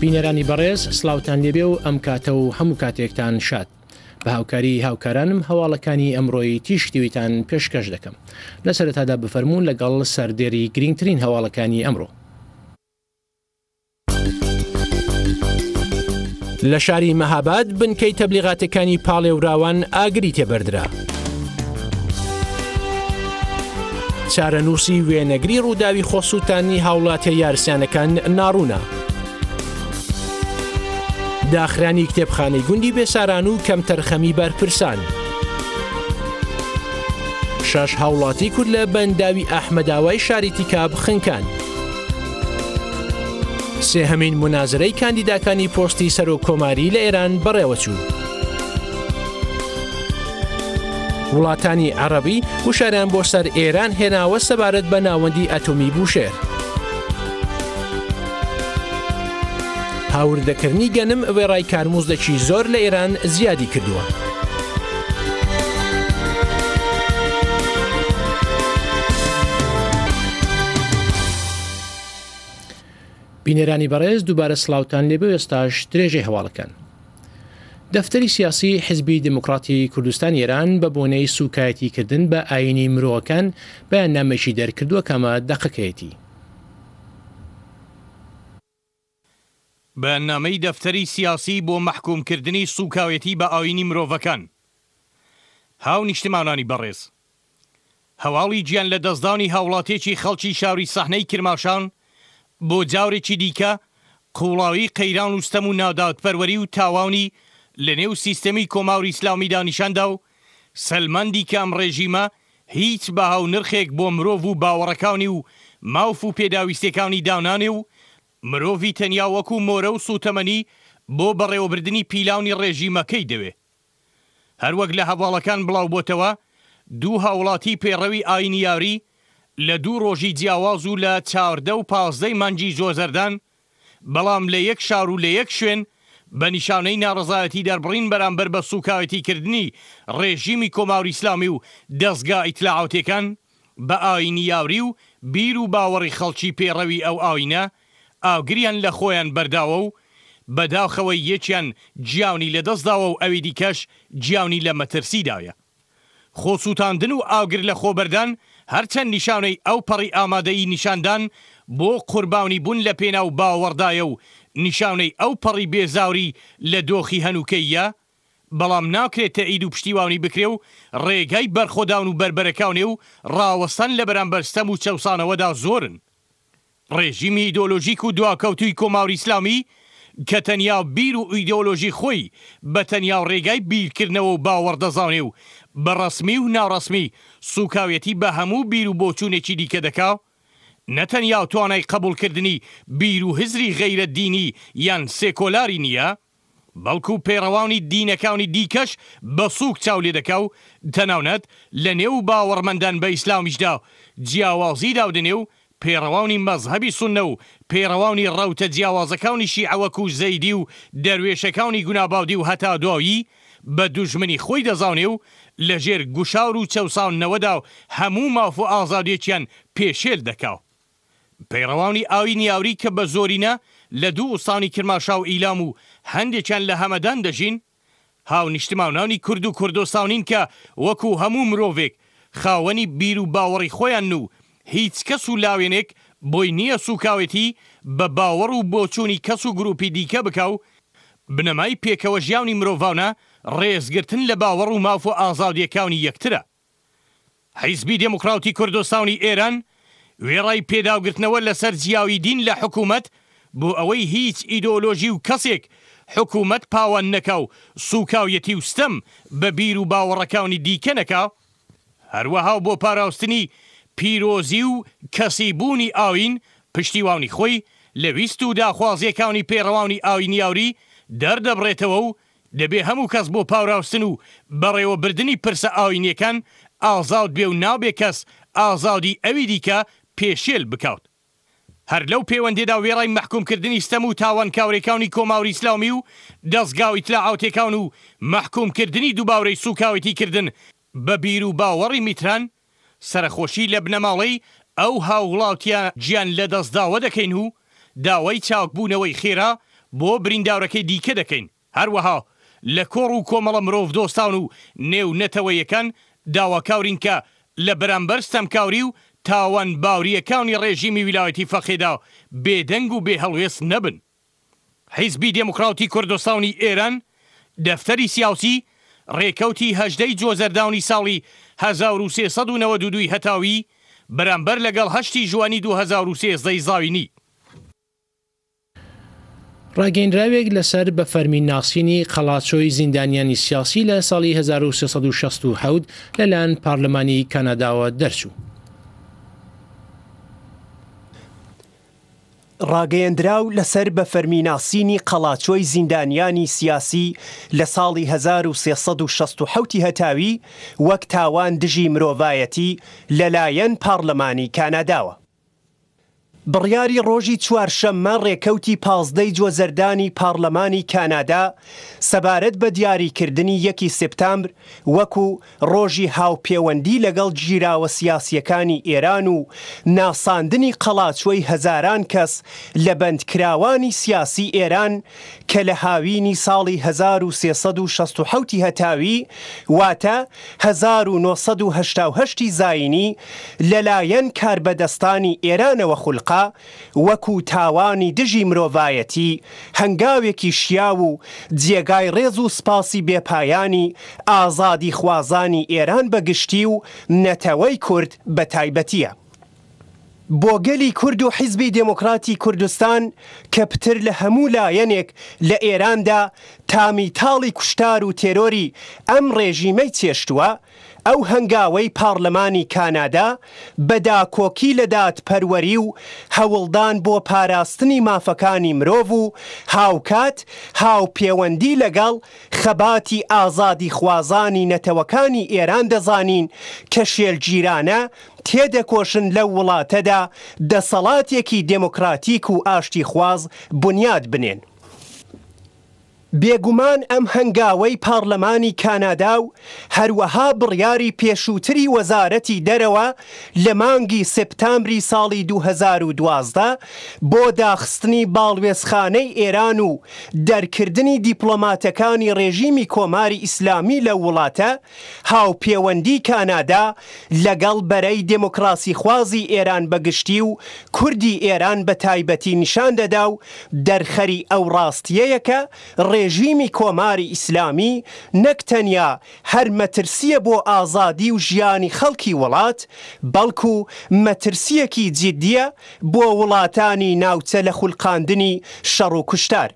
بینێرانی بەڕێز سلااوان لێبێ و ئەم کاتە و هەموو کاتێکتان شاد. بە هاوکاری هاوکارانم هەواڵەکانی ئەمڕۆی تیشتیویتان پێشکەش دەکەم لەسەرتادا بفەرمونون لەگەڵ سەردێری گرنگترین هەواڵەکانی ئەمڕۆ. لە شاری مەهاباد بنکەی تەبلیغاتەکانی پاڵێوراوان ئاگری تێبەردرا. چارەنووسی وێنەگری ڕووداوی خۆسووتانی هاوڵاتە یارسیانەکان ناڕوونە. داخرانی کتێبخانەی گوندی بێساران و کەم تەرخەمی بەرپرسان. شش هاوڵاتی کورد لە بەنداوی ئەحمەداوای شاریتی کاب خنکان. سێ هەمین مناظرەی کاندیداکانی پۆستی سەر و کۆماری لە ئێران بەڕێوەچوو. وڵاتانی عەربی وشاران بۆ سەر ئێران هێناوە سەبارەت بە ناوەندی ئەتۆمی بوشێر. هاوردەکردنی گەنم وێڕای کارموزدەکی زۆر لە ئێران زیادی کردووە. بینێرانی بەڕێز دووبارە سلااوان لێبێ ئێستاش درێژەی هەواڵەکەن. دەفتەری سیاسی حزبی دموکراتی کوردستان ئێران بە بۆنەی سوکایەتیکردن بە ئاینی مرۆەکان بەیان نامەشی دەرکردووە کەمە دەقەکەیەتی. بەنامەی دەفتەری سیاسی بۆ محکومکردنی سوکاوێتی بە ئاینی مرۆڤەکان هاو نیشتمانانی بەڕێز هەواڵی گیان لە دەستدانی هاوڵاتێکی خەڵکی شاری سەحنەی کرماشان بۆ جاورێکی دیکە قوڵاوی قەیران وستەم و نادادپەروەری و تاوانی لە نێو سیستەمی کۆماوری ئسلامی دانیشاندا و سلمەندی کام ڕێژیمە هیچ بە هاو نرخێک بۆ مرۆڤ و باوەڕەکانی و ماوف و پێداویستەکانی داونانێ و مرۆڤی تەنیا وەکو مۆرە و سوتەمەنی بۆ بەڕێوەبردننی پیلاونی ڕێژیمەکەی دەوێ هەروەک لە هەواڵەکان بڵاو بۆتەوە دوو هاوڵاتی پێڕەوی ئاینیاری لە دوو ڕۆژی جیاواز و لە چاوردە و پازدەی مانجی جۆزەردان بەڵام لە یەک شار و لە یەک شوێن بە نیشانەی ناڕزایەتی دەربڕین بەرامبەر بە سوکاوێتیکردنی ڕێژیمی کۆماوری ئسلامی و دەستگا ئیتلاعوتەکان بە ئاینی یاوری و بیر و باوەڕی خەڵکی پێڕەوی ئەو ئاینە ئاگریان لە خۆیان بەرداوە و بەداخەوەی یەکیان جیاونی لەدەستداوە و ئەوی دیکەش جیاونی لە مەترسیدایە. خۆسووتاندن و ئاگر لە خۆبەردان هەرچەند نیشانەی ئەو پەڕی ئامادەی نیشاندان بۆ قورباونی بوون لە پێناو باوەڕدایە و نیشانەی ئەو پەڕی بێزاوری لە دۆخی هەنووکەیە، بەڵام ناکرێتە ئید و پشتیوانی بکرێ و ڕێگای بەرخۆداون و بربەرەکانێ و ڕاوەستان لە بەرامبەرستەم و چەسانەوەدا زۆرن. ڕێژیمی ئیدۆلۆژیک و دواکەوتوی کۆماوری ئسلامی کە تەنیا بیر و ئیدۆلۆژی خۆی بە تەنیا ڕێگای بیرکردنەوە و باوەڕدەزانێ و بەڕسمی و ناڕسمی سوکاوێتی بە هەموو بیر و بۆچوونێکی دیکە دەکا نەتەنیا توانای قبولکردنی بیر و هزری غەیرە دینی یان سێکۆلاری نییە بەڵکو پێڕەوانی دینەکانی دیکەش بە سوک چاو لێ دەکا و تەناونەت لە نێو باوەڕمەندان بە ئیسلامیشدا جیاوازیدا و دنێ و پێڕەواونی مەزهبی سونە و پێڕەواونی ڕەوتە جیاوازەکانیشی ئەوەکو و زەیدی و دەروێشەکانی گوناباودی و هەتا دواوی بە دوژمنی خۆی دەزانێ و لەژێر گوشاور و چەساونەوەدا و هەموو ماف و ئازادێکیان پێشێل دەکاو. پەیڕەوانی ئاوی نیاوری کە بە زۆرینە لە دوو ئوستانی کرماشا و ئیلام و هەندێکیان لە هەمەدان دەژین، هاو نیشتماونانی کورد و کوردستانین کە وەکو هەموو مرۆڤێک خاوەنی بیر و باوەڕی خۆیان و هیچ کەس و لاوێنێک بۆی نییە سوکاوێتی بە باوەڕ و بۆچوونی کەس و گروپی دیکە بکەو بنەمای پێکەوە ژیانی مرۆڤانە ڕێزگرتن لە باوەڕ و ماف و ئازاودیەکانی یەکترە حیزبی دموکراتی کوردستانی ئێران وێڕای پێداوگرتنەوە لەسەر جیاوی دین لە حکوومەت بۆ ئەوەی هیچ ئیدۆلۆژی و کەسێک حکوومەت پاوان نەکە و سوکاویەتی وستەم بە بیر و باوەڕەکانی دیکە نەکە هەروەها بۆ پاراستنی پیرۆزی و کەسی بوونی ئاوین پشتیوانی خۆی لەویست و داخوازیەکانی پێڕەوانی ئاوینیاوری دەردەبڕێتەوە و دەبێ هەموو کەس بۆ پاراوستن و بەڕێوەبردننی پرسە ئاوینیەکان ئازاود بێ و نابێ کەس ئازاودی ئەوی دیکە پێشێل بکەوت. هەر لەو پەیوەندێدا وێڕای مححکومکردنی ستەم و تاوان کاورێکانی کۆماوری ئسلامی و دەستگاوی تلا ئاوتێکان و مححکومکردنی دووباوەی سوکاوێتی کردن بە بیر و باوەڕی میتران سەرخۆشی لە بنەماڵەی ئەو هاوڵاتیە گیان لە دەستداوە دەکەین و داوای چاکبوونەوەی خێرا بۆ برینداورەکەی دیکە دەکەین هەروەها لە کۆڕ و کۆمەڵە مرۆڤ دۆستان و نێو نەتەوەیەکان داواکاورین کە لە بەرامبەر ستەمکاوری و تاوان باوریەکانی ڕێژیمی ویلایەتی فەقێدا بێدەنگ و بێهەڵوێست نەبن حیزبی دموکراتی کوردستانی ئێران دەفتەری سیاوسی ڕێکەوتی هەژدەی جۆزەرداونی ساڵی 1992 هەتاوی بەرامبەر لەگەڵ هەشتی جوانی 2023 زاوینی ڕاگەینراوێک لەسەر بە فەرمی ناسینی خەڵاتچۆی زیندانیانی سیاسی لە ساڵی 1960 لەلاەن پارلمانی کەنەداوە دەرچوو. ڕاگەیەندراو لەسەر بە فەرمیناسینی قەلاچۆی زیندانیانی سیاسی لە ساڵی 1960 هەتاوی وەک تاوان دژی مرۆڤایەتی لەلایەن پارلەمانی کاناداوە. بڕیاری ڕۆژی چوارشەممە ڕێکەوتی پازدەی جۆزەردانی پارلەمانی کانادا سەبارەت بە دیاریکردنی یەکی سپتامبر وەکو ڕۆژی هاوپەیوەندی لەگەڵ گیراوە سیاسیەکانی ئێران و ناساندنی قەڵاچوەی هەزاران کەس لە بەندکراوانی سیاسی ئێران کە لە هاوینی ساڵی 1960 هەتاوی واتە 1970 زاینی لەلایەن کاربەدەستانی ئێرانەوە خولقا ئەوها وەکو تاوانی دژی مرۆڤایەتی هەنگاوێکی شیاو و جێگای ڕێز و سپاسی بێپایانی ئازادی خوازانی ئێران بەگشتی و نەتەوەی کورد بە تایبەتیە. بۆگەلی کورد و حیزبی دموکراتی کوردستان کە پتر لە هەموو لایەنێک لە ئێراندا تامی تاڵی کوشتار و تێرۆری ئەم ڕێژیمەی چێشتووە ئەو هەنگاوەی پارلەمانی کانادا بەداکۆکی لەدات پەروەری و هەوڵدان بۆ پاراستنی مافەکانی مرۆڤ و هاوکات هاوپەیوەندی لەگەڵ خەباتی ئازادی خوازانی نەتەوەکانی ئێران دەزانین کە شێلگیرانە تێدەکۆشن لە وڵاتەدا دەسەڵاتێکی دموکراتیک و ئاشتی خواز بنیاد بنێن. بێگومان ئەم هەنگاوەی پارلەمانی کانادا و هەروەها بڕیاری پێشووتری وەزارەتی دەرەوە لە مانگی سپتامبری ساڵی 2012 بۆ داخستنی باڵوێزخانەی ئێران و دەرکردنی دیپلۆماتەکانی ڕێژیمی کۆماری ئیسلامی لە وڵاتە هاوپەیوەندی کانادا لەگەڵ بەرەی دموکراسی خوازی ئێران بەگشتی و کوردی ئێران بە تایبەتی نیشان دەدا و دەرخەری ئەو ڕاستیەیەکە ڕێ ڕێژیمی کۆماری ئیسلامی نەک تەنیا هەر مەترسیە بۆ ئازادی و ژیانی خەڵکی وڵات بەڵکو مەترسیەکی جددیە بۆ وڵاتانی ناوچە لە خولقاندنی شەڕ و کوشتار.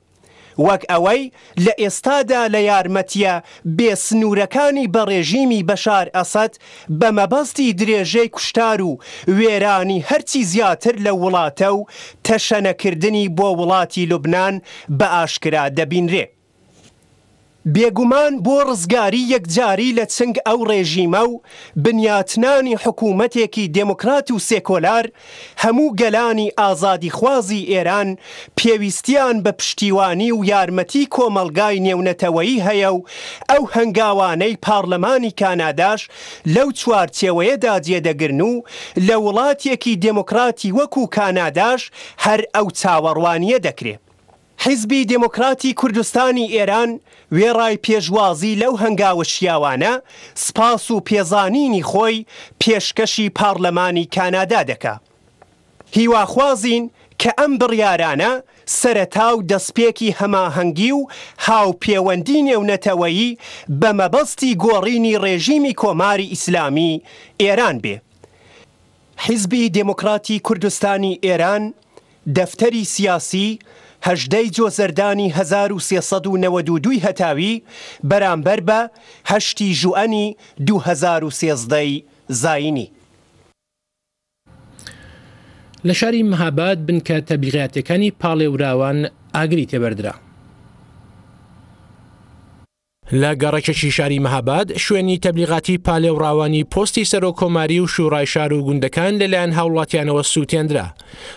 وەک ئەوەی لە ئێستادا لە یارمەتیە بێسنوورەکانی بە ڕێژیمی بەشار ئەسەد بە مەبەستی درێژەی کوشتار و وێرانی هەرچی زیاتر لە وڵاتە و تەشەنەکردنی بۆ وڵاتی لوبناان بە ئاشکرا دەبینرێت. بێگومان بۆ ڕزگاری یەکجاری لە چنگ ئەو ڕێژیمە و بنیاتنانی حکوومەتێکی دموکرات و سێکۆلار هەموو گەلانی ئازادی خوازی ئێران پێویستیان بە پشتیوانی و یارمەتی کۆمەلگای نێونەتەوەی هەیە و ئەو هەنگاوانەی پارلەمانی کاناداش لەو چوارچێوەیەدا جێدەگرن و لە وڵاتێکی دموکراتی وەکو کاناداش هەر ئەو چاوەڕوانیە دەکرێت. حیزبی دموکراتی کوردستانی ئێران وێڕای پێشوازی لەو هەنگاوە شیاوانە سپاس و پێزانینی خۆی پێشکەشی پارلەمانی کانادا دەکا. هیواخوازین کە ئەم بڕیارانە سەرەتا و دەستپێکی هەماهەنگی و هاوپەیوەندی نێونەتەوەیی بە مەبەستی گۆڕینی ڕێژیمی کۆماری ئیسلامی ئێران بێ. حیزبی دموکراتی کوردستانی ئێران دەفتەری سیاسی هەژدەی جۆزەردانی 1392 هەتاوی بەرامبەر بە هەشتی ژوئنی 2013 زاینی. لە شاری مەهاباد بنکە تەبیغاتەکانی پاڵێوراوان ئاگری تێبەردرا. لە گەڕەکەکی شاری مەهاباد شوێنی تەبلیغاتی پالێوڕاوانی پۆستی سەرۆکۆماری و شوڕای شار و گوندەکان لەلایەن هاوڵاتیانەوە سووتێنرا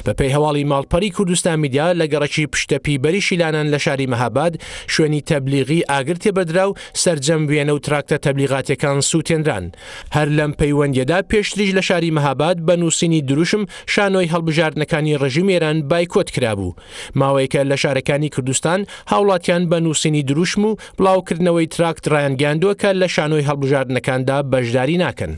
بە پێی هەواڵی ماڵپەری کوردستان میدیا لە گەڕەکی پشتەپی بەریشیلانان لە شاری مەهاباد شوێنی تەبلیغی ئاگر تێبدرا و سرجەم وێنە و تراکتە تەبلیغاتەکان سووتێنران هەر لەم پەیوەندیدا پێشتریش لە شاری مەهاباد بە نووسینی دروشم شانۆی هەڵبژاردنەکانی ڕژیمێران بایکۆت کرابوو ماوەیەکە لە شارەکانی کوردستان هاوڵاتیان بە نووسینی دروشم و بڵاوکردنەوەی بۆنەوەی تراکت ڕایەنگەاندووە کە لە شانۆی هەڵبژاردنەکاندا بەشداری ناکەن.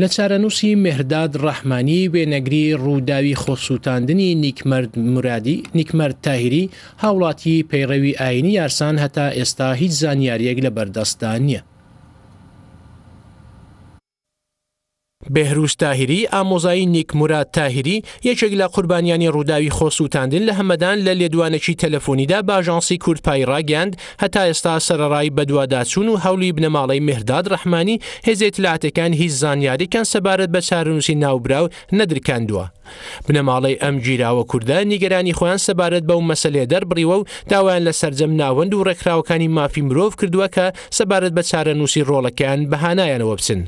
لە چارەنووسی مهرداد ڕەحمانی وێنەگری ڕووداوی خۆسووتاندنی نیکمەرد مرادی نیکمەرد تاهری هاوڵاتی پەیڕەوی ئاینی یارسان هەتا ئێستا هیچ زانیاریەک لە بەردەستان نییە. بهروش تاهری ئامۆزایی نیکمورا تاهری یەکێک لە قوربانیانی ڕووداوی خۆسووتاندن لە هەمەدان لە لێدوانەکی تەلەفۆنیدا باژانسی کورتپای ڕاگەاند هەتا ئێستا سەرڕای بەدوواداچون و هەولی بنەماڵی مهداد ڕحمانی هێزێت لاتەکان هیچ زانیاریکان سەبارەت بە چارنووسی ناوبراو نەدرکاندووە. بنەماڵی ئەم گیرراوە کوردانی گەرانی خۆیان سەبارەت بەو مەسلێ دەربڕیوە و داوایان لە سرجەم ناوەند و ڕێکراوەکانی مافی مرۆڤ کردووە کە سەبارەت بە چارە نووسی ڕۆڵەکەیان بەهانایانەوە بچن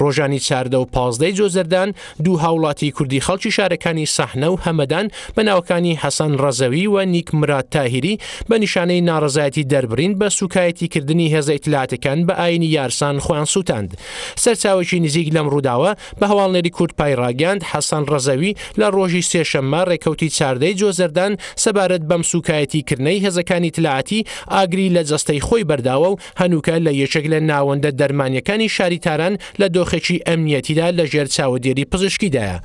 ڕۆژانی چاردە و پازدەی جۆزەردان دوو هاوڵاتی کوردی خەڵکی شارەکانی سەحنە و هەمەدان بەناوەکانی حەسەن ڕزەوی و نیک مرات تاهری بە نیشانەی ناڕزایەتی دەربرین بە سوکایەتی کردنی هێز ئیتلاتەکان بە ئاینی یارسان خۆیان سووتند سەرچاوێکی نزیک لەم ڕووداوە بە هەواڵنێری کورد پایڕاگەاند حەسەن ڕزەوی لە ڕۆژی سێشەممە ڕێکەوتی چاردەی جۆزەردان سەبارەت بەم سوکایەتی کردنەی هێزەکانی تلاعاتی ئاگری لە جەستەی خۆی بەرداوە و هەنووکە لە یەکێک لە ناوەندە دەرمانیەکانی شاری تاران لە دۆخێکی ئەمنیەتیدا لە ژێر چاودێری پزیشکیدایە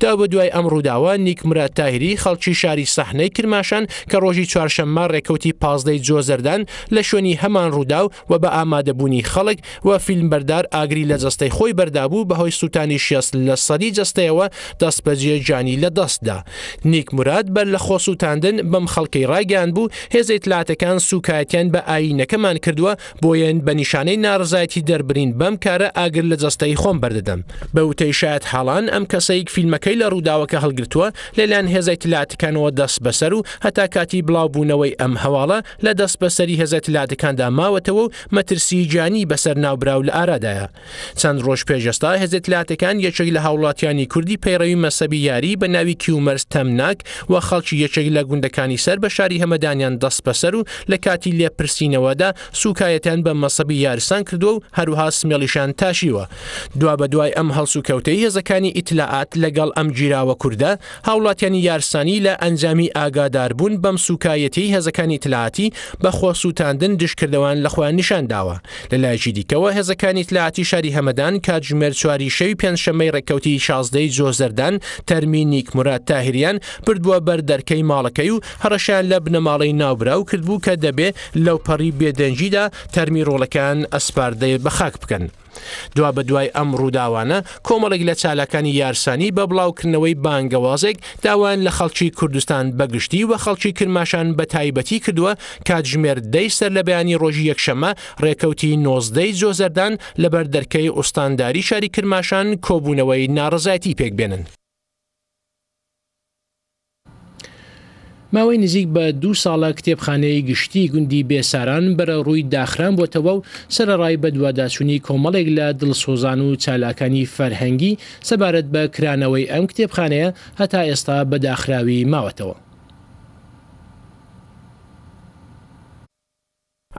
تا بە دوای ئەم ڕووداوە نیکمرە تاهری خەڵکی شاری سەحنەی کرماشان کە ڕۆژی چوارشەممە ڕێکەوتی پازدەی جۆزەردان لە شوێنی هەمان ڕوودا و بە ئامادەبوونی خەڵک و فیلمبەردار ئاگری لە جەستەی خۆی بەردابوو بەهۆی سووتانی شیست لە سەدی جەستەیەوە دەستپەجێ ژانی لە دەستدا نیک مراد بەر لە خۆسووتاندن بەم خەڵکەی ڕایگەان بوو هێز ئیتلاتەکان سوکاتیان بە ئاینەکەمان کردووە بۆیان بە نیشانەی نارزایەتی دەربرین بەم کارە ئاگر لە جەستەی خۆم بەردەدەم بە وتەی شاید حاڵان ئەم کەسەیەک فیلمەکەی لە ڕووداوەکە هەڵگرتووە لەلایەن هێز ئیتلاتەکانەوە دەست بەسەر و هەتا کاتی بڵاوبوونەوەی ئەم هەواڵە لە دەست بەسەری هێزت لادەکاندا ماوەتەوە و مەترسی جانی بەسەر ناوبراو لە ئارادایە چەند ڕۆژ پێشێستا هێزت لاتەکان یەکێک لە هاوڵاتیانی کوردی پەیڕەوی مەسەبی یا دیاری بە ناوی کیومەرز تەمناک و خەڵکی یەکێک لە گوندەکانی سەر بە شاری هەمەدانیان دەست بەسەر و لە کاتی لێپرسینەوەدا سوکایەتیان بە مەسەبی یارسان کردو و هەروها سمێڵیشان تاشیوە دوا بە دوای ئەم هەڵسو کەوتەی هێزەکانی ئیتلاعات لەگەڵ ئەم گیراوە کووردە هاوڵاتیانی یارسانی لە ئەنجامی ئاگاداربوون بەم سوکایەتی هێزەکانی ئیتلاعاتی بەخۆ سووتاندن دشکردەوان لە خۆیان نیشانداوە لەلایکی دیکەوە هێزەکانی ئیتلاعاتی شاری هەمەدان کاتژمێر چواری شەوی پێنجشەمەی ڕێککەوتی شازدەی جۆزەردان تە شەرمی نیکمورات تاهریان بردبووە بەر دەرکەی ماڵەکەی و هەڕەشیان لە بنەماڵی ناوبرا و کردبوو کە دەبێ لەو پەڕی بێدەنجیدا تەرمی ڕۆڵەکان ئەسپاردەی بەخاک بکەن. دوا بە دوای ئەم ڕووداوانە کۆمەڵێک لە چالاکانی یارسانی بە بڵاوکردنەوەی بانگەوازێک داوان لە خەڵکی کوردستان بەگشتی و خەڵکی کرماشان بە تایبەتی کردووە کاتژمێر دەی سەر لە بەیانی ڕۆژی یەکشەمە ڕێکەوتی نۆزدەی جۆزەردان لەبەر دەرکەی ئوستانداری شاری کرماشان کۆبوونەوەی ناڕزایەتی پێک بێنن. ماوەی نزیک بە دوو ساڵە کتێبخانەیە گشتی گوندی بێساران بەرە ڕووی داخران بۆتەوە و سەرڕای بەدوواداچوونی کۆمەڵێک لە دڵسۆزان و چالاکانی فەرهەنگی سەبارەت بە کرانەوەی ئەم کتێبخانەیە هەتا ئێستا بەداخراوی ماوەتەوە.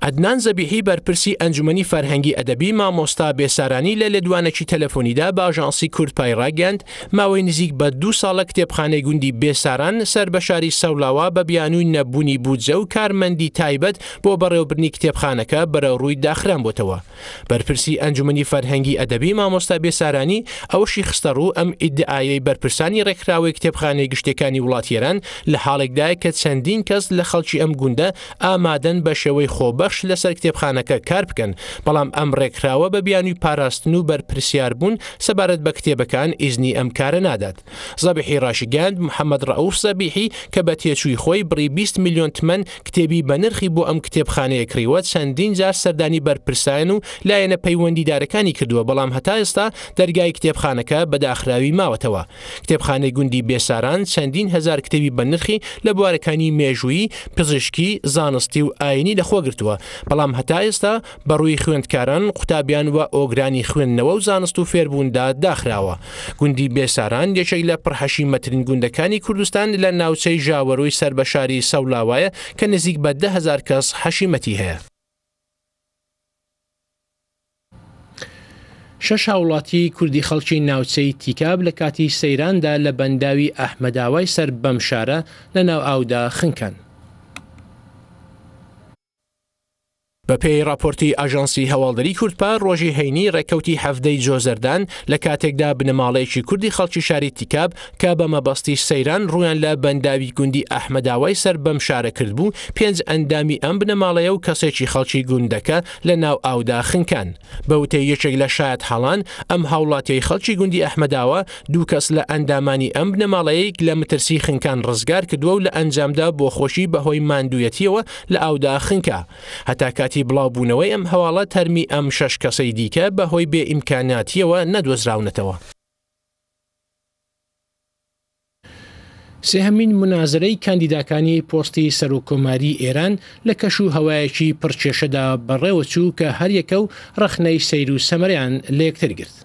عدنان زەبیحی بەرپرسی ئەنجومی فەرهەنگی ئەدەبی مامۆستا بێسارانی لە لێدوانەکی تەلەفۆنیدا باژانسی کورتپای ڕاگەند ماوەی نزیک بە دوو ساڵە کتێبخانەی گوندی بێساران سەر بە شاری سەولاوە بە بیانووی نەبوونی بودجە و کارمەندی تایبەت بۆ بەڕێوبرنی کتێبخانەکە بەرە ڕووی داخران بۆتەوە بەرپرسی ئەنجومی فەرهەنگی ئەدەبی مامۆستا بێسارانی ئەوشی خستە ڕوو ئەم ئیدعاایی بەرپرسانی ڕێکراوی کتێبخانەی گشتەکانی وڵاتیێران لە حاڵێکدای کە چەندین کەس لە خەڵکی ئەم گوندە ئامادەن بە شێوەی خۆبە بەخش لەسەر کتێبخانەکە کار بکەن بەڵام ئەم ڕێکراوە بە بیانی پاراستن و بەرپرسیار بوون سەبارەت بە کتێبەکان ئیزنی ئەم کارە نادات زەبیحی ڕاشگەاند محەممەد ڕەوف سەبیحی کە بە تێچووی خۆی بڕی 20 میلیۆن تمەن کتێبی بە نرخی بۆ ئەم کتێبخانەیە کڕیوە چەندین جار سەردانی بەرپرسایەن و لایەنە پەیوەندیدارەکانی کردووە بەڵام هەتا ئێستا دەرگای کتێبخانەکە بەداخراوی ماوەتەوە کتێبخانەی گوندی بێساران چەندین هزار کتێبی بە نرخی لە بوارەکانی مێژویی پزیشکی زانستی و ئاینی لەخۆگرتووە بەڵام هەتا ئێستا بەڕووی خوێندکاران قوتابیان وە ئۆگرانی خوێندنەوە و زانست و فێربووندا داخراوە گوندی بێساران یەکەی لە پرحەشی مەترین گوندەکانی کوردستان لە ناوچەی ژاوەڕووی سەر بە شاری سەولاوایە کە نزیک بە دههزار کەس حەشیمەتی هەیە شش هاوڵاتی کوردی خەڵکی ناوچەی تیکاب لە کاتی سەیراندا لە بەنداوی ئەحمەداوای سەر بەم شارە لە ناو ئاودا خنکەن. بە پێی راپۆرتی ئاژانسی هەواڵدەری کوردپا ڕۆژی هەینی ڕێکەوتی هەفتەی جۆزەردان لە کاتێکدا بنەماڵەیەکی کوردی خەڵکی شاری تیکاب کە بە مەبەستی سەیران ڕویان لە بەنداوی گوندی ئەحمەداوای سەر بەم شارە کرد بوو پێنج ئەندامی ئەم بنەماڵەیە و کەسێکی خەڵکی گوندەکە لە ناو ئاودا خنکان بەوتەی یەکێک لە شایەت هەڵان ئەم هاوڵاتی خەڵکی گوندی ئەحمەداوە دوو کەس لە ئەندامانی ئەم بنەماڵەیەک لە مترسی خنکان ڕزگار کردووە و لە ئەنجامدا بۆ خۆشی بەهۆی ماندویەتیەوە لە ئاودا خنکە هەتا کاتی بابەتی بڵاوبوونەوەی ئەم هەواڵە تەرمی ئەم شەش کەسەی دیکە بەهۆی بێ ئیمکاناتیەوە نەدۆزراونەتەوە. سێهمین مناازرەی کاندیداکانی پۆستی سەرۆکۆماری ئێران لە کەش و هەوایەکی پرچێشەدا بەڕێوە چوو کە هەریەکە و ڕخنەی سیر و سەمەریان لەکتر گرت.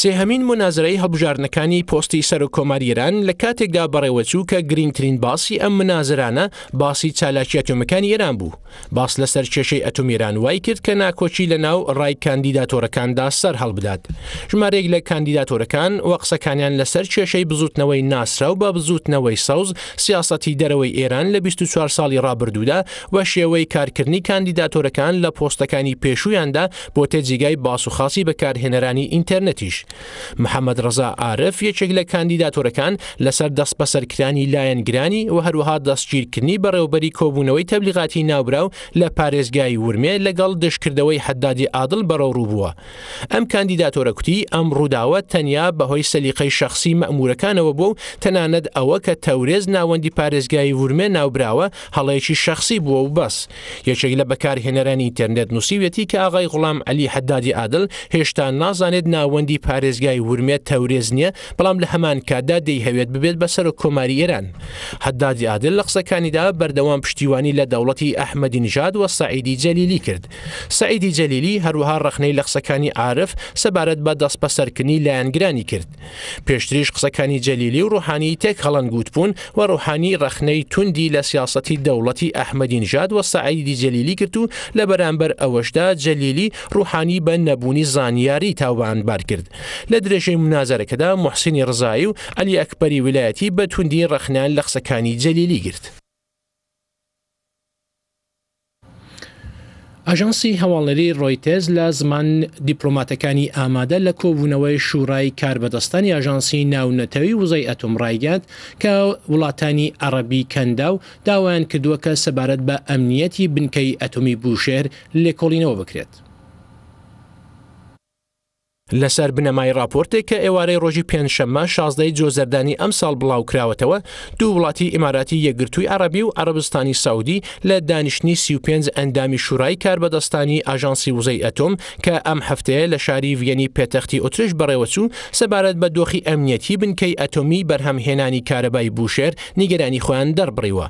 سێهمین مناازرەی هەڵبژارنەکانی پۆستی سەر و کۆماریێران لە کاتێکدا بەڕێوەچوو کە گرنگترین باسی ئەم مناازرانە باسی چالاکی ئەتومەکانی ئێران بوو باس لەسەر کێشەی ئەتومیێران وای کرد کە ناکۆچی لە ناو ڕای کاندیداتۆرەکاندا سەر هەڵبدات ژمارێک لە کاندیداتۆرەکان وەقسەکانیان لەسەر کێشەی بزوتنەوەی ناسرا و بە بزوتنەوەی سەوز سیاستی دەرەوەی ئێران لە 24 ساڵی ڕابردوودا وە شێوەی کارکردنی کاندیداتۆرەکان لە پۆستەکانی پێشویاندا بۆ تێجیگای باسوخاسی بەکارهێنەرانی ئینتەرنێتیش پێش محەممەد ڕزا ئارف یەکێک لە کاندیداتۆرەکان لەسەر دەست بەسەرکرانی لایەن گرانی و هەروها دەستگیرکردنی بەڕێوبەری کۆبوونەوەی تەبلیغاتی ناوبراو لە پارێزگای ورمێ لەگەڵ دشکردەوەی حدادی عادل بەرەو ڕووبووە ئەم کاندیداتۆرە کوتی ئەم ڕووداوە تەنیا بەهۆی سەلیقەی شخصی مەمورەکانەوە بۆ تەنانەت ئەوە کە تەورێز ناوەندی پارێزگای ورمێ ناوبراوە هەڵەیەکی شخصی بووە و بەس یەکێک لە بەکارهێنەرانی ئینتەرنێت نووسیوێتی کە ئاغای غڵام علی حدادی عادل هێشتا نازانێت ناوەندی پارێ پارێزگای ورمێت تەورێز نییە بەڵام لە هەمان کاتدا دەی هەوێت ببێت بەسەر کۆماری ئێران حدادی عادل لە قسەکانیدا بەردەوام پشتیوانی لە دەوڵەتی ئەحمەدی نژاد و سعیدی جەلیلی کرد سعیدی جەلیلی هەروها ڕخنەی لە قسەکانی عاعرف سەبارەت بە دەست بەسەرکردنی لایەنگرانی کرد پێشتریش قسەکانی جەلیلی و ڕوحانی تێک هەڵەن گوتبوون و ڕوحانی ڕخنەی توندی لە سیاستی دەوڵەتی ئەحمەدی نژاد و سعیدی جەلیلی کرد و لە بەرامبەر ئەوەشدا جەلیلی ڕوحانی بە نەبوونی زانیاری تاوانبار کرد لە درێژەی منازارەکەدا محسینی ڕزایی و ئەلی ئەکپەری ویلایەتی بە توندی ڕەخنان لە قسەکانی جەلیلی گرت. ئەژانسی هەواڵەری ڕۆیتێز لە زمان دیپلۆماتەکانی ئامادە لە کۆبوونەوەی شوورای کاربدەستانی ئاژانسی ناونەتەوی وزەی ئەتم ڕایگات کە وڵاتانی عەربی کەندا و داوایان کردووە کە سەبارەت بە ئەمنیەتی بنکەی ئەتمی بوشێر لێکۆڵینەوە بکرێت. لەسەر بنەمای راپۆرتێک کە ئێوارەی ڕۆژی پێنجشەممە 16 جۆزەردانی ئەم ساڵ بڵاوکراوەتەوە دوو وڵاتی ئماراتی یەگرتووی عربی و عربستانی سعودی لە دانیشتنی 35 ئەندامی شوورای کاربەدەستانی ئاژانسی وزەی ئەتۆم کە ئەم هەفتەیە لە شاری ڤێنی پێتەختی ئۆترش بەڕێوەچوو سەبارەت بە دۆخی ئەمنیەتی بنکەی ئەتۆمی بەرهەمهێنانی کارەبای بوشێر نیگەرانی خۆیان دەربڕیوە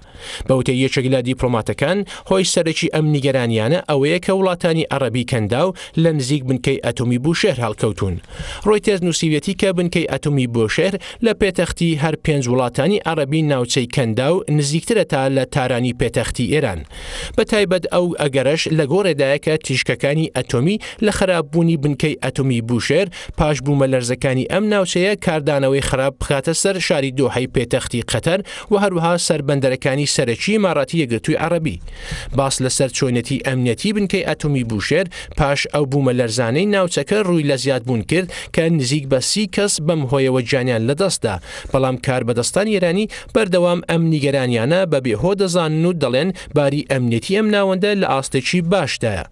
بەوتە یەکێک لە دیپلۆماتەکان هۆی سەرەکی ئەم نیگەرانیانە ئەوەیە کە وڵاتانی عربی کەندا و لە نزیک بنکەی ئەتۆمی بوشێر هەڵکەوت کەوتون ڕۆی تێز نووسیویەتی کە بنکەی ئەتومی بۆ شێر لە پێتەختی هەر پێنج وڵاتانی عربی ناوچەی کەندا و نزیکترە تا لە تارانی پێتەختی ئێران بە تایبەت ئەو ئەگەرش لە گۆڕێدایەکە تیشکەکانی ئەتۆمی لە خراپبوونی بنکەی ئەتومی بوشێر پاش بوومە لەرزەکانی ئەم ناوچەیە کاردانەوەی خراپ بخاتە سەر شاری دۆحی پێتەختی قەتەر و هەروها سربەندەرەکانی سەرەکی ماڕاتی یەگرتووی عربی باس لەسەر چۆنەتی ئەمنەتی بنکەی ئەتومی بوشێر پاش ئەو بوومە لەرزانەی ناوچەکە ڕووی لە زیاد بوون کرد کە نزیک بە سی کەس بەم هۆیەوە جانیان لەدەستدا بەڵام کار بەدەستان ئێرانی بەردەوام ئەم نیگەرانیانە بە بێهۆ دەزانن و دەڵێن باری ئەمنیەتی ئەم ناوەندە لە ئاستێکی باشدایە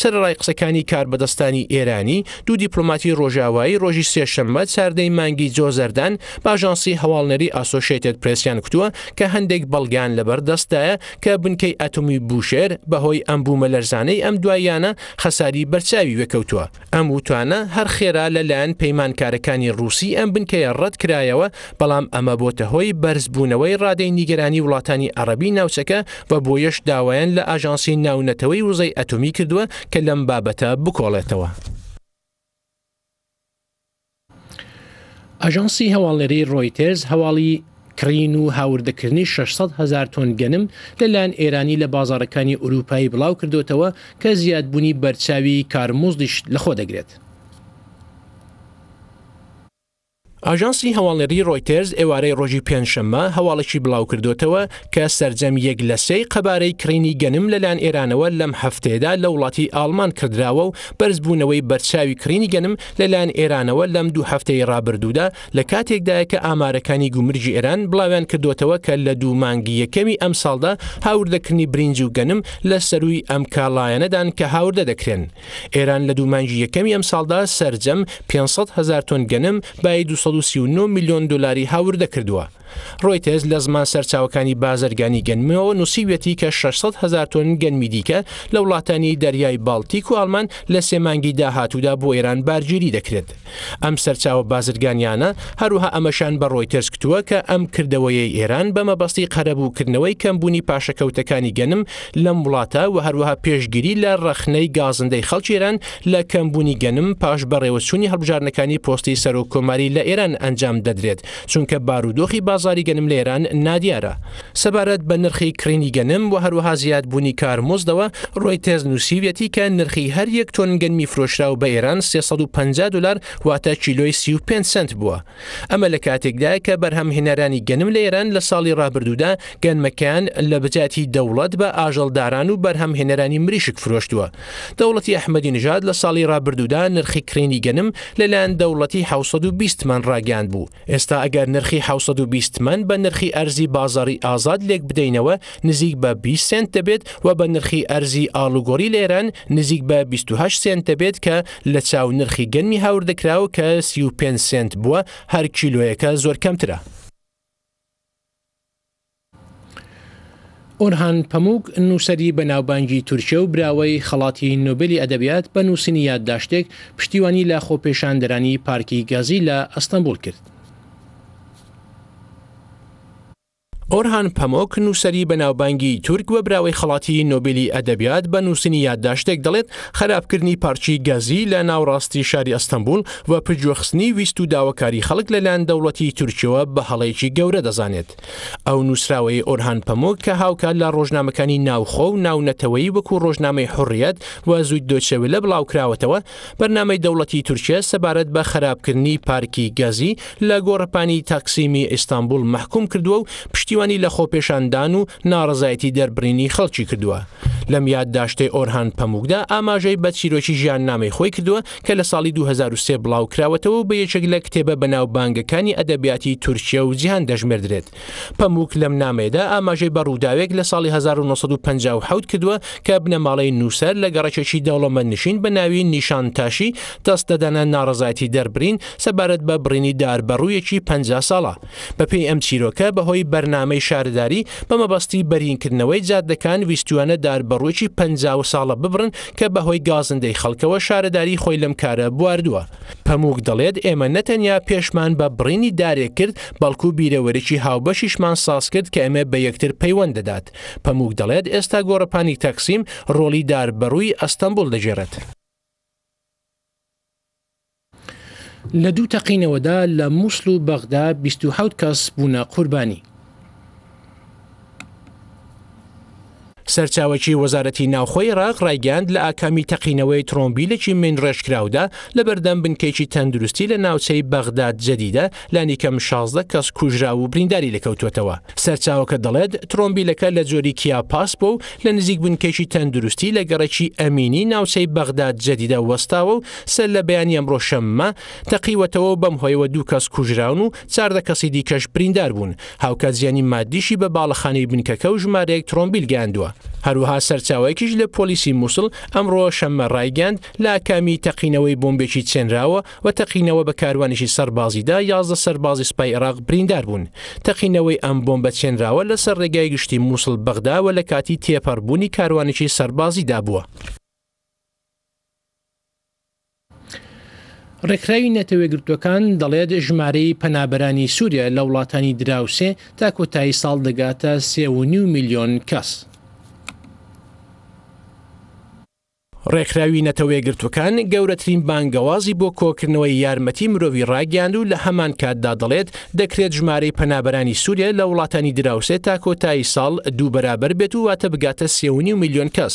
سەرڕای قسەکانی کار بەدەستانی ئێرانی دوو دیپلۆماتی ڕۆژاوایی ڕۆژی سێشەممە ساردەی مانگی جۆزەردان باژانسی هەواڵنەری ئاسۆشێتت پرسیان کوتووە کە هەندێک بەڵگان لەبەر دەستایە کە بنکەی ئەتمی بوشێر بەهۆی ئەم بوومە لەرزانەی ئەم دواییانە خەساری بەرچاوی وەکەوتووە ئەم وتوانە هەر خێرا لەلایەن پەیمانکارەکانی رووسی ئەم بنکەیە ڕەت کرایەوە بەڵام ئەمە بۆتە هۆی بەرزبوونەوەی ڕادەی نیگەرانی وڵاتانی عەربی ناوچەکە بە بۆ یەش داوایان لە ئاژانسی ناونەتەوەی وزەی ئەتومی کردووە کە لەم بابەتە بکۆڵێتەوە. ئەژانسی هەواڵێری ڕۆیتێرز هەواڵی کرین و هاوردەکردنی 600 هزار تۆن گەنم لەلایەن ئێرانی لە بازارەکانی ئوروپایی بڵاو کردوتەوە کە زیادبوونی بەرچاوی کارمۆزدیش لەخۆ دەگرێت. ئاژانسی هەواڵێری ڕۆیتێرز ئێوارەی ڕۆژی پێنجشەممە هەواڵێکی بڵاو کردوتەوە کە سرجەم یەک لە سەی قەبارەی کرینی گەنم لەلاەن ئێرانەوە لەم هەفتێدا لە وڵاتی ئالمان کردراوە و بەرزبوونەوەی بەرچاوی کرینی گەنم لەلاەن ئێرانەوە لەم دوو هەفتەی ڕابردوودا لە کاتێکدایە کە ئامارەکانی گومرجی ئێران بڵاویان کردوتەوە کە لە دوو مانگی یەکەمی ئەم ساڵدا هاوردەکردنی برنج و گەنم لە سەروی ئەم کاڵایەنەدان کە هاوردە دەکرێن ئێران لە دوو مانجی یەکەمی ئەم ساڵدا سرجەم 500 هزار تۆن گەنم بای 200 میلیۆن دلاری هاوردە کردووە ڕۆیتێز لە زمان سەرچاوەکانی بازرگانی گەنمەوە نووسیوێتی کە 600 هزار تۆن گەنمی دیکە لە وڵاتانی دەریای باڵتیک و ئالمان لە سێمانگی داهاتوودا بۆ ئێران بارگیری دەکرێت ئەم سەرچاوە بازرگانیانە هەروها ئەمەشان بە ڕۆیترس کتووە کە ئەم کردەوەیەی ئێران بەمەبەستی قەرەبووکردنەوەی کەمبوونی پاشەکەوتەکانی گەنم لەم وڵاتە و هەروەها پێشگیری لە ڕەخنەی گازندەی خەڵکیێران لە کەمبوونی گەنم پاش بەڕێوەچوونی هەڵبژارنەکانی پۆستی سەر و کۆماری لە ئێران ئەنجام دەدرێت چونکە بارودۆخی باز ئازاری گەنم لێران نادیارە سەبارەت بە نرخی کرینی گەنم و هەروەها زیاد بوونی کارمۆزدەوە ڕۆی تێز نووسیویەتی کە نرخی هەر یەک تۆن گەنمی فرۆشرا و بە ئێران 350 دلار واتە چیلۆی 35 سنت بووە ئەمە لە کاتێکدای کە بەرهەم هێنەرانی گەنم لە ئێران لە ساڵی ڕابردوودا گەنمەکان لە بجاتی دەوڵەت بە ئاژەڵداران و بەرهەم هێنەرانی مریشک فرۆشتووە دەوڵەتی ئەحمەدی نژاد لە ساڵی ڕابردوودا نرخی کرینی گەنم لەلایەن دەوڵەتی 1920 مان ڕاگەاند بوو ئێستا ئەگەر نرخی 1920 حتمما بە نرخی ئەرزی بازاری ئازاد لێک بدەینەوە نزیک بە 20 سنت دەبێت و بە نرخی ئەرزی ئالوگۆری لێران نزیک بە 28 سنت دەبێت کە لە چاو نرخی گەنمی هاوردەکراوە کە 35 سنت بووە هەر کیلوەکە زۆر کەمترە. ئۆرهان پەموک نووسری بەناوبانگی تورکە و براوەی خەڵاتی نوبلی ئەدەبیات بە نووسنی یادداشتێک پشتیوانی لە خۆپێشاندەرانی پارکی گازی لە ئەستەمبول کرد. ئۆرهان پەمۆک نووسری بەناوبانگی تورک وە براوەی خڵاتی نۆبیلی ئەدەبیات بە نووسنی یادداشتێک دەڵێت خراپکردنی پارچی گەزی لە ناوڕاستی شاری ئەستەمبول و پجوەخستنی ویست و داواکاری خەڵک لەلایەن دەوڵەتی تورکیەوە بە هەڵەیەکی گەورە دەزانێت ئەو نووسراوەی ئۆرهان پەمۆک کە هاوکات لە ڕۆژنامەکانی ناوخۆ و ناونەتەوەی وەکو ڕۆژنامەی حڕیەت و زود دۆچەوە لە بڵاوکراوەتەوە بەرنامەی دەوڵەتی تورکیا سەبارەت بە خراپکردنی پارکی گەزی لە گۆڕپانی تاکسیمی ئیستانبول محکوم کردووە و پشتی پشتیوانی لە خۆپێشاندان و ناڕزایەتی دەربرینی خەڵکی کردووە لەم یادداشتەی ئۆرهان پەموکدا ئاماژەی بە چیرۆکی ژیان نامی خۆی کردووە کە لە ساڵی 2023 بڵاوکراوەتەوە بە یەکێک لە کتێبە بەناوبانگەکانی ئەدەبیاتی تورکیا و جیهان دەژمێردرێت پەموک لەم نامێدا ئاماژەی بە ڕووداوێک لە ساڵی 1950 کردووە کە بنەماڵی نووسەر لە گەڕەکێکی دەوڵەمە نشین بە ناوی نیشانتاشی دەستدەدەنە ناڕزایەتی دەربرین سەبارەت بە برینی دار بەڕوویەکی 50 ساڵە بەپی ئەم چیرۆکە بەهۆی بەرنامەی شارداری بەمەبەستی بەرینکردنەوەی جادەکان ویستوانە دار بە بەڕوویی پ ساڵە ببرن کە بەهۆی گازندەی خەڵکەوە شارەداری خۆی لەم کارە بواردووە پەموک دەڵێت ئێمە نەتەنیا پێشمان بە بڕینی دارێک کرد بەڵکو بیرەوەرەی هاوبەشیشمان ساس کرد کە ئەمە بە یەکتر پەیوەند دەدات پەموک دەڵێت ئێستا گۆڕپانی تەکسیم ڕۆلی دار بەڕووی ئەستەمبول دەژێرێت. لە دوو تەقینەوەدا لە مووسڵ و بەغدا 27 کەس بوونە قوربانی. سەرچاوەکی وەزارەتی ناوخۆی ڕاق ڕایگەاند لە ئاکامی تەقینەوەی ترۆمبیلێکی من ڕێژکراودا لە بەردەم بنکێکی تەندروستی لە ناوچەی بەغداد جەدیدە لانیکەم 16 کەس کوژرا و برینداری لە کەوتوتەوە سەرچاوەکە دەڵێت ترۆمبیلەکە لە جۆری کیا پاس بۆ لە نزیک بنکێکی تەندروستی لە گەڕێکی ئەمینی ناوچەی بەغداد جەدیدە وەستاوە و سەر لە بەیانی ئەمڕۆ شەممە تەقیوەتەوە بەم هۆیەوە دوو کەس کوژراون و چاردە کەسی دیکەش بریندار بوون هاوکە زیانی مادیشی بە باڵەخانەی بنکەکە و ژمارەیەک ترۆمبیل گەاندووە هەروەها سەرچاوەیەکیش لە پۆلیسی مووسڵ ئەمڕۆ شەممە ڕایگەاند لا کامی تەقینەوەی بۆمبێکی چێنراوە و تەقینەوە بە کاروانیشی سەربازیدا یازدە سەربازی سپای عراق بریندار بوون تەقینەوەی ئەم بۆمبە چێنراوە لەسەر ڕێگای گشتی مووسڵ بەغداوە لە کاتی تێپەربوونی کاروانێکی سەربازیدا بووە. ڕێکخراوی نەتەوێگرتوەکان دەڵێت ژمارەی پەنابەرانی سووریا لە وڵاتانی دراوسێ تا کۆتایی ساڵ دەگاتە سێ و نیو میلیۆن کەس. ڕێکراوی نەتەوەیەگرتوەکان گەورەترین بانگەوازی بۆ کۆکردنەوەی یارمەتی مرۆڤی ڕاگەاند و لە هەمان کاتدا دەڵێت دەکرێت ژمارەی پەنابەرانی سووریا لە وڵاتانی دراوسێت تا کۆتایی ساڵ دوو بەرابەر بێت و واتە بگاتە سێونی و میلیۆن کەس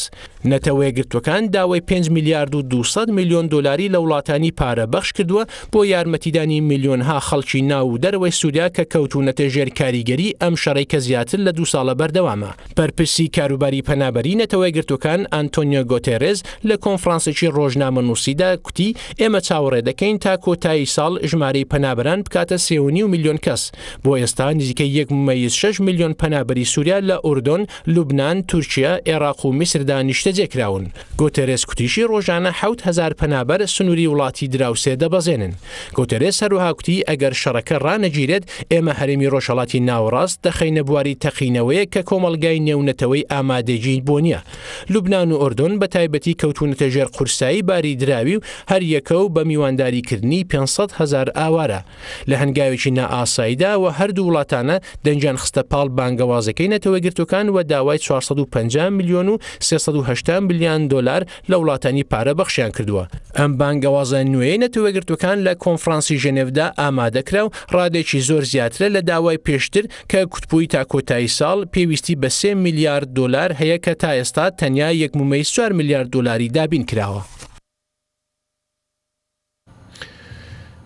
نەتەوەیەگرتوەکان داوای 5 میلیارد و 200 میلیۆن دلاری لە وڵاتانی پارە بەخش کردووە بۆ یارمەتیدانی میلیۆنها خەڵکی ناو و دەرەوەی سووریا کە کەوتونەتە ژێر کاریگەری ئەم شەڕی کە زیاتر لە دو ساڵە بەردەوامە پەرپرسی کاروباری پەنابەری نەتەوەیگرتوەکان ئەنتۆنیۆ گۆتێرێز لە کۆنفرانسێکی ڕۆژنامە نووسیدا کوتی ئێمە چاوەڕێ دەکەین تا کۆتایی ساڵ ژمارەی پەنابەران بکاتە سێونی و میلیۆن کەس بۆ ئێستا نزیکە 1.6 میلیۆن پەنابەری سووریا لە ئوردۆن لوبناان تورکیا عێراق و میسردا نیشتە جێکراون گۆتەرێس کوتیشی ڕۆژانە 1000 پەنابەر سنووری وڵاتی دراوسێ دەبەزێنن گۆتەرێ سەرروها کوتی ئەگەر شەڕەکە ڕانەگیرێت ئێمە هەرمی ڕۆژەڵاتی ناوڕاست دەخینە بواری تەقینەوەی کە کۆمەلگای نێونەتەوەی ئامادەجی بۆ نییە لوبناان و ئوردۆن بە تایبەتی کەوت کەوتونەتە ژێر قورسایی باری دراوی و هەر یەکە و بە میوانداریکردنی 500 هزار ئاوارە لە هەنگاوێکی نائاساییدا و هەردوو وڵاتانە دەنجان خستە پاڵ بانگەوازەکەی نەتەوە گرتوەکان و داوای 450 میلیۆن و 380 میلیان دلار لە وڵاتانی پارە بەخشیان کردووە ئەم بانگەوازە نوێی نەتەوە گرتوەکان لە کۆنفرانسی ژنێودا ئامادەکرا و ڕادێکی زۆر زیاترە لە داوای پێشتر کە کوتپووی تا کۆتایی ساڵ پێویستی بە 3 میلیارد دلار هەیە کە تا ئێستا تەنیا 1 میلیارد دلار هەماری دابین کراوە.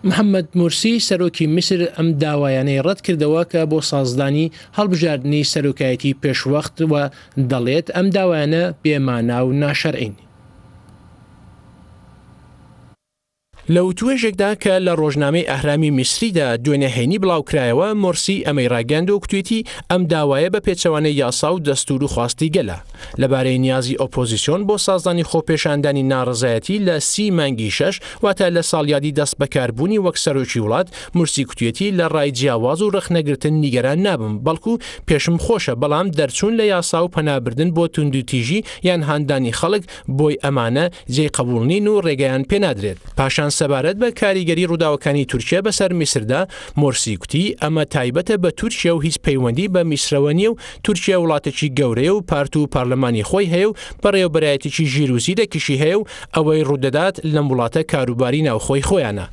محەممەد مورسی سەرۆکی میسر ئەم داوایانەی ڕەت کردەوە کە بۆ سازدانی هەڵبژاردننی سەرۆکایەتی پێشوەخت و دەڵێت ئەم داوایانە بێمانا و ناشەرئین. لەو توێژێکدا کە لە ڕۆژنامەی ئەهرامی میسریدا دوێنێ هێنی بڵاوکرایەوە مرسی ئەمەی ڕاگەند و کوتوێتی ئەم داوایە بە پێچەوانە یاسا و دەستور و خواستی گەلە لەبارەی نیازی ئۆپۆزیسیۆن بۆ سازانی خۆپێشاندانی ناڕزایەتی لە سی مانگی شش واتە لە ساڵیادی دەست بەکاربوونی وەکسەرۆکی وڵات مرسی کوتوێتی لە ڕای جیاواز و ڕخنەگرتن نیگەران نابم بەڵکو پێشم خۆشە بەڵام دەرچوون لە یاسا و پەنابردن بۆ تونندوتیژی یان هاندانی خەڵک بۆی ئەمانە جێ قبولنین و ڕێگەیان پێنادرێت پاشان سەبارەت بە کاریگەری ڕووداوەکانی تورکیا بەسەر میسردا مرسی کوتی ئەمە تایبەتە بە تورکیا و هیچ پەیوەندی بە میسرەوەنیە و تورکیا وڵاتێکی گەورەیە و پارت و پارلەمانی خۆی هەیە و بەڕێوبەتێکی ژیروزی دەکیشی هەیە و ئەوەی ڕوودەدات لەم وڵاتە کاروباری ناوخۆی خۆیانە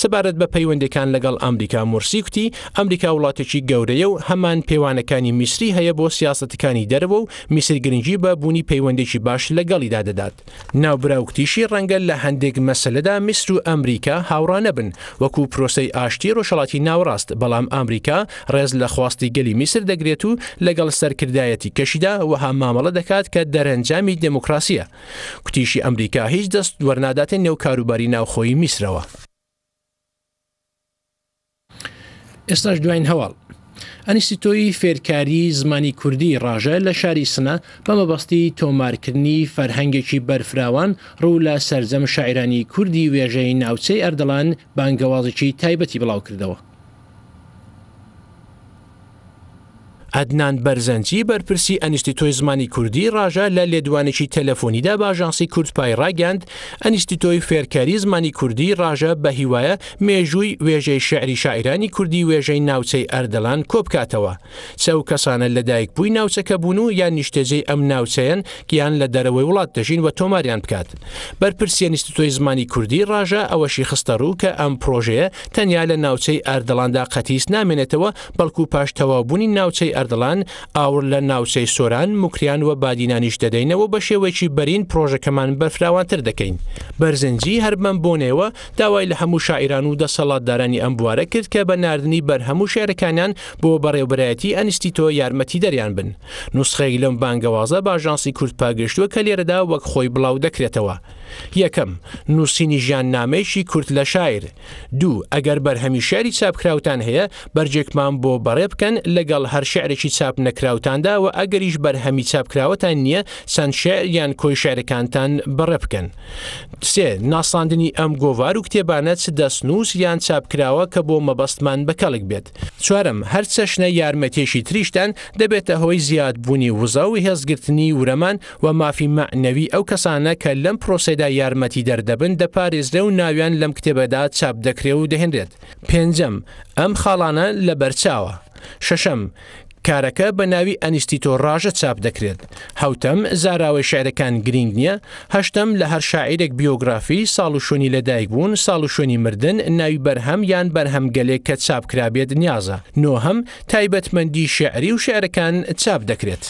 سەبارەت بە پەیوەندەکان لەگەڵ ئەمریکا مرسی کوتی ئەمریکا وڵاتێکی گەورەیە و هەمان پەیوانەکانی میسری هەیە بۆ سیاستەکانی دەرەوە و میسر گرنگجی بە بوونی پەیوەندێکی باش لەگەڵیدا دەدات ناوبراوکتیشی ڕەنگە لە هەندێک مەسلەدا میسر و ئەمریکا هاوڕانە بن وەکو پرۆسەی ئاشتی ڕۆژەڵاتی ناوڕاست بەڵام ئەمریکا ڕێز لە خواستی گەلی میسر دەگرێت و لەگەڵ سەرکردایەتی کەشیدا وەها مامەڵە دەکات کە دەرەنجامی دموکراسیە کوتیشی ئەمریکا هیچ دەست وەرناداتێن نێو کاروباری ناوخۆی میسرەوە. ئێستاش دوایین هەواڵ ئەنیستیتۆی فێرکاری زمانی کوردی ڕژە لە شاری سنە بەمەبەستی تۆمارکردنی فەرهەنگێکی بەرفراوان ڕوو لە سەرزەم شاعرانی کوردی وێژەی ناوچەی ئەردەڵان بانگەوازێکی تایبەتی بڵاو کردەوە. ئەدنان بەرزەنجی بەرپرسی ئەنیشتی تۆی زمانی کوردی ڕژە لە لێدوانێکی تەلەفۆنیدا باژانسی کورتپای ڕاگەاند ئەنیشتی تۆی فێرکاری زمانی کوردی ڕژە بە هیوایە مێژووی وێژەی شعری شاعرانی کوردی وێژەی ناوچەی ئەردەلان کۆبکاتەوە چەو کەسانە لەدایک بووی ناوچەکە بوون و یان نیشتێجەی ئەم ناوچەیەن گیان لە دەرەوەی وڵات دەژین و تۆماریان بکات بەرپرسیە نیستی تۆی زمانی کوردی ڕژە ئەوەشی خستەڕوو کە ئەم پرۆژەیە تەنیا لە ناوچەی ئەردەلاندا قەتیس نامێنێتەوە بەڵکو پاش تەوابوونی ناوچەی ئەر دەڵان ئاور لە ناوچەی سۆران مکریان وە بادینانیش دەدەینەوە بە شێوەیەکی بەرین پرۆژەکەمان بەرفراوانتر دەکەین بەرزنجی هەرمەم بۆنێەوە داوای لە هەموو شاعران و دەسەڵاتدارانی ئەم بوارە کرد کە بە نردنی بەرهەموو شێرەکانیان بۆ بەڕێوبەتی ئەنیستی تۆ یارمەتی دەریان بن نوسخەی لەم بانگەوازە باژانسی کورتپاگەشتووە کە لێرەدا وەک خۆی بڵاو دەکرێتەوە یەکەم نووسینی ژیان نامەیشی کورت لە شاعر دوو ئەگەر بەرهەمی شعری چاپکراوتان هەیە بەرجێکمان بۆ بەڕێ بکەن لەگەڵ هەر شعرێکی چاپ نەکراوتاندا و ئەگەریش بەرهەمی چاپکراوەتان نییە چەند شعریان کۆی شعرەکانتان بەڕێ بکەن سێ ناساندنی ئەم گۆوار و کتێبانەت دەستنووس یان چاپکراوە کە بۆ مەبەستمان بە کەڵک بێت چوارم هەر چەشنە یارمەتێشی تریشتان دەبێتە هۆی زیادبوونی وزە و هێزگرتنی ورەمان و مافی معنەوی ئەو کەسانە کە لەم پرۆسی پێدا یارمەتی دەردەبن دەپارێزرە و ناویان لەم کتێبەدا چاپ دەکرێ و دەهێنرێت پێنجەم ئەم خاڵانە لە بەرچاوە ششم کارەکە بە ناوی ئەنیستیتۆ ڕژە چاپ دەکرێت هەوتم زاراوی شعرەکان گرنگ نییە هەشتم لە هەر شاعرێک بیۆگرافی ساڵ و شوێنی لەدایک بوون ساڵ و شوێنی مردن ناوی بەرهەم یان بەرهەمگەلێک کە چاپکرابێت نیازە نۆهەم تایبەتمەندی شعری و شعرەکان چاپ دەکرێت.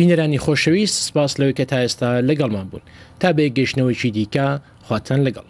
بینەرانی خۆشەویست سپاس لەوەی کە تا ئێستا لەگەڵمان بوون تا بێ گەشتنەوەیکی دیکە خواتن لەگەڵ